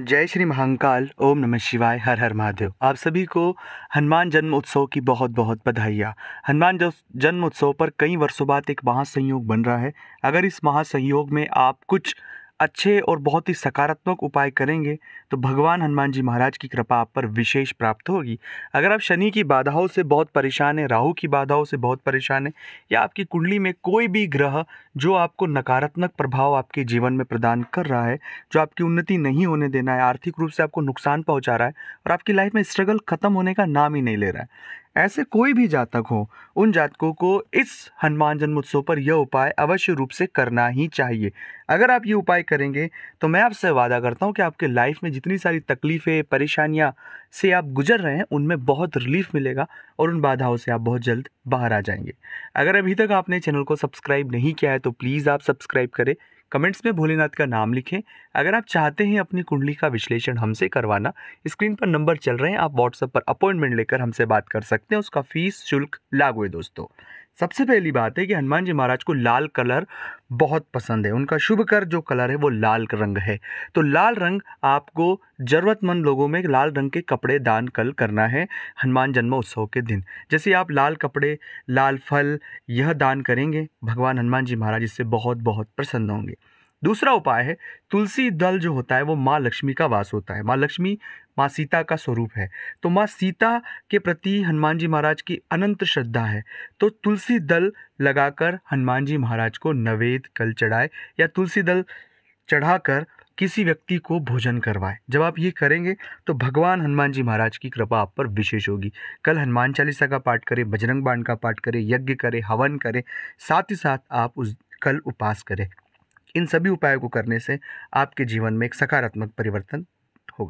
जय श्री महाकाल ओम नमः शिवाय हर हर महादेव आप सभी को हनुमान जन्म उत्सव की बहुत बहुत बधाइयाँ हनुमान जन्म उत्सव पर कई वर्षों बाद एक महासंयोग बन रहा है अगर इस महासंयोग में आप कुछ अच्छे और बहुत ही सकारात्मक उपाय करेंगे तो भगवान हनुमान जी महाराज की कृपा आप पर विशेष प्राप्त होगी अगर आप शनि की बाधाओं से बहुत परेशान हैं राहु की बाधाओं से बहुत परेशान हैं या आपकी कुंडली में कोई भी ग्रह जो आपको नकारात्मक प्रभाव आपके जीवन में प्रदान कर रहा है जो आपकी उन्नति नहीं होने देना है आर्थिक रूप से आपको नुकसान पहुँचा रहा है और आपकी लाइफ में स्ट्रगल ख़त्म होने का नाम ही नहीं ले रहा है ऐसे कोई भी जातक हो उन जातकों को इस हनुमान जन्मोत्सव पर यह उपाय अवश्य रूप से करना ही चाहिए अगर आप ये उपाय करेंगे तो मैं आपसे वादा करता हूँ कि आपके लाइफ में जितनी सारी तकलीफ़ें परेशानियाँ से आप गुजर रहे हैं उनमें बहुत रिलीफ मिलेगा और उन बाधाओं से आप बहुत जल्द बाहर आ जाएंगे अगर अभी तक आपने चैनल को सब्सक्राइब नहीं किया है तो प्लीज़ आप सब्सक्राइब करें कमेंट्स में भोलेनाथ का नाम लिखें अगर आप चाहते हैं अपनी कुंडली का विश्लेषण हमसे करवाना स्क्रीन पर नंबर चल रहे हैं आप व्हाट्सएप पर अपॉइंटमेंट लेकर हमसे बात कर सकते हैं उसका फीस शुल्क लागू है दोस्तों सबसे पहली बात है कि हनुमान जी महाराज को लाल कलर बहुत पसंद है उनका शुभ कर जो कलर है वो लाल रंग है तो लाल रंग आपको ज़रूरतमंद लोगों में लाल रंग के कपड़े दान कल करना है हनुमान जन्मोत्सव के दिन जैसे आप लाल कपड़े लाल फल यह दान करेंगे भगवान हनुमान जी महाराज इससे बहुत बहुत प्रसन्न होंगे दूसरा उपाय है तुलसी दल जो होता है वो माँ लक्ष्मी का वास होता है माँ लक्ष्मी माँ सीता का स्वरूप है तो माँ सीता के प्रति हनुमान जी महाराज की अनंत श्रद्धा है तो तुलसी दल लगाकर हनुमान जी महाराज को नवेद कल चढ़ाए या तुलसी दल चढ़ाकर किसी व्यक्ति को भोजन करवाएं जब आप ये करेंगे तो भगवान हनुमान जी महाराज की कृपा आप पर विशेष होगी कल हनुमान चालीसा का पाठ करें बजरंग बाण का पाठ करें यज्ञ करें हवन करें साथ ही साथ आप उस कल उपास करें इन सभी उपायों को करने से आपके जीवन में एक सकारात्मक परिवर्तन होगा